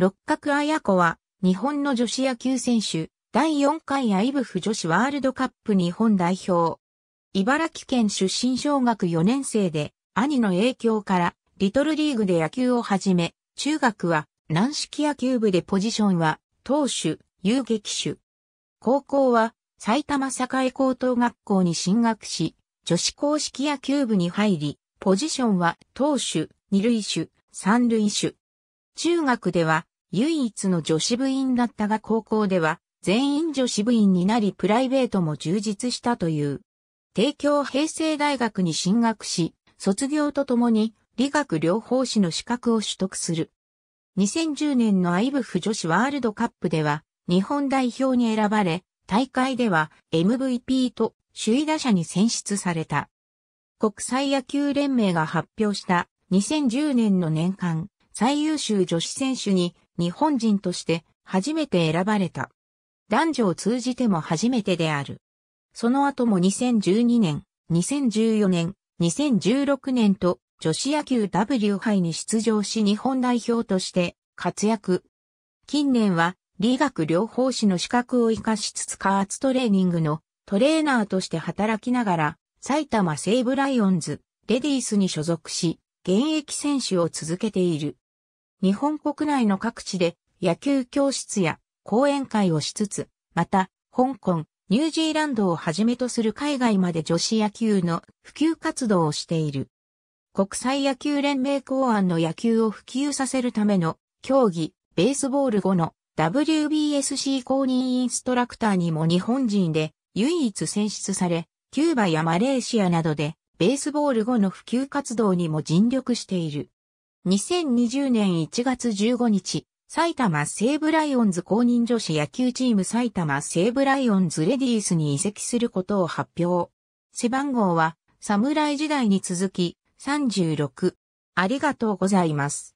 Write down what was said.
六角綾子は、日本の女子野球選手、第4回アイブフ女子ワールドカップ日本代表。茨城県出身小学4年生で、兄の影響から、リトルリーグで野球を始め、中学は、軟式野球部でポジションは、投手、遊撃手。高校は、埼玉栄高等学校に進学し、女子硬式野球部に入り、ポジションは、投手、二塁手、三塁手。中学では、唯一の女子部員だったが高校では全員女子部員になりプライベートも充実したという。帝京平成大学に進学し、卒業とともに理学療法士の資格を取得する。2010年のアイブフ女子ワールドカップでは日本代表に選ばれ、大会では MVP と首位打者に選出された。国際野球連盟が発表した2010年の年間最優秀女子選手に日本人として初めて選ばれた。男女を通じても初めてである。その後も2012年、2014年、2016年と女子野球 W 杯に出場し日本代表として活躍。近年は理学療法士の資格を活かしつつ加圧トレーニングのトレーナーとして働きながら埼玉西武ライオンズレディースに所属し現役選手を続けている。日本国内の各地で野球教室や講演会をしつつ、また、香港、ニュージーランドをはじめとする海外まで女子野球の普及活動をしている。国際野球連盟公安の野球を普及させるための競技、ベースボール後の WBSC 公認インストラクターにも日本人で唯一選出され、キューバやマレーシアなどでベースボール後の普及活動にも尽力している。2020年1月15日、埼玉西武ライオンズ公認女子野球チーム埼玉西武ライオンズレディースに移籍することを発表。背番号は、侍時代に続き、36。ありがとうございます。